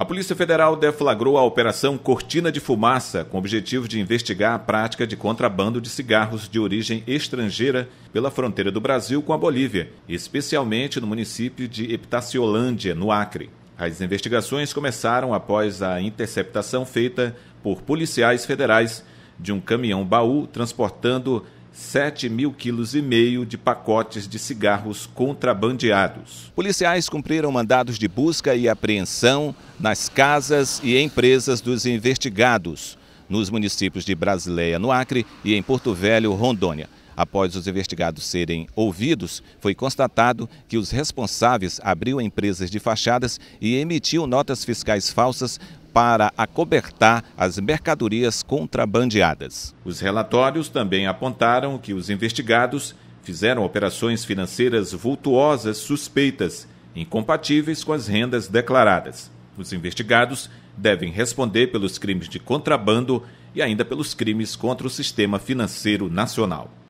A Polícia Federal deflagrou a Operação Cortina de Fumaça, com o objetivo de investigar a prática de contrabando de cigarros de origem estrangeira pela fronteira do Brasil com a Bolívia, especialmente no município de Epitaciolândia, no Acre. As investigações começaram após a interceptação feita por policiais federais de um caminhão baú transportando 7 mil quilos e meio de pacotes de cigarros contrabandeados. Policiais cumpriram mandados de busca e apreensão nas casas e empresas dos investigados, nos municípios de Brasileia, no Acre, e em Porto Velho, Rondônia. Após os investigados serem ouvidos, foi constatado que os responsáveis abriu empresas de fachadas e emitiu notas fiscais falsas para acobertar as mercadorias contrabandeadas. Os relatórios também apontaram que os investigados fizeram operações financeiras vultuosas suspeitas, incompatíveis com as rendas declaradas. Os investigados devem responder pelos crimes de contrabando e ainda pelos crimes contra o sistema financeiro nacional.